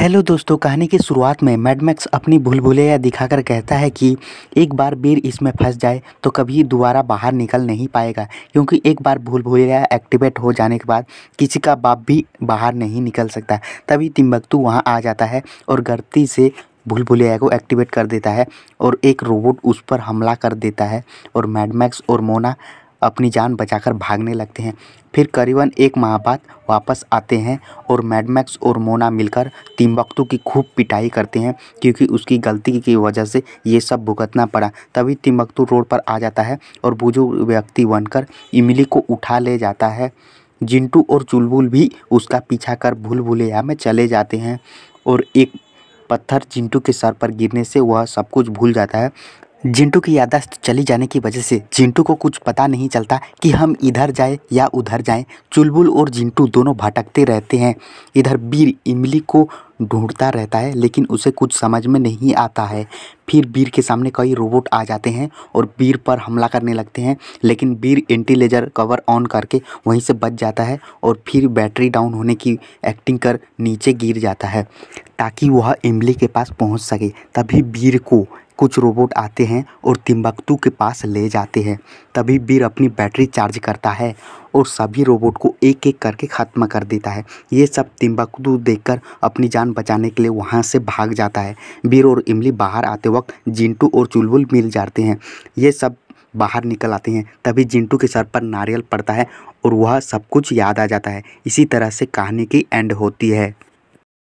hello दोस्तों कहानी की शुरुआत में मैडमैक्स अपनी भूल भुलैया दिखाकर कहता है कि एक बार बीर इसमें फंस जाए तो कभी दोबारा बाहर निकल नहीं पाएगा क्योंकि एक बार भूल भुलैया एक्टिवेट हो जाने के बाद किसी का बाप भी बाहर नहीं निकल सकता तभी तिम्बकतू वहाँ आ जाता है और गलती से भूल भुलैया को एक्टिवेट कर देता है और एक रोबोट उस पर हमला कर देता है और मैडमैक्स और मोना अपनी जान बचाकर भागने लगते हैं फिर करीबन एक माह बाद वापस आते हैं और मैडमैक्स और मोना मिलकर तिम्बक्तु की खूब पिटाई करते हैं क्योंकि उसकी गलती की वजह से ये सब भुगतना पड़ा तभी तिम्बकतू रोड पर आ जाता है और बुजुर्ग व्यक्ति बनकर इमली को उठा ले जाता है जिंटू और चुलबुल भी उसका पीछा कर भूल भुलैया में चले जाते हैं और एक पत्थर चिंटू के सर पर गिरने से वह सब कुछ भूल जाता है जिंटू की यादाश्त चली जाने की वजह से जिंटू को कुछ पता नहीं चलता कि हम इधर जाएं या उधर जाएं चुलबुल और जिंटू दोनों भटकते रहते हैं इधर बीर इमली को ढूंढता रहता है लेकिन उसे कुछ समझ में नहीं आता है फिर बीर के सामने कई रोबोट आ जाते हैं और बीर पर हमला करने लगते हैं लेकिन बीर एंटी लेजर कवर ऑन करके वहीं से बच जाता है और फिर बैटरी डाउन होने की एक्टिंग कर नीचे गिर जाता है ताकि वह इमली के पास पहुंच सके तभी बीर को कुछ रोबोट आते हैं और तिम्बकतू के पास ले जाते हैं तभी वीर अपनी बैटरी चार्ज करता है और सभी रोबोट को एक एक करके ख़त्म कर देता है ये सब तिम्बकतू देखकर अपनी जान बचाने के लिए वहाँ से भाग जाता है वीर और इमली बाहर आते वक्त जिंटू और चुलबुल मिल जाते हैं ये सब बाहर निकल आते हैं तभी जिंटू के सर पर नारियल पड़ता है और वह सब कुछ याद आ जाता है इसी तरह से कहानी की एंड होती है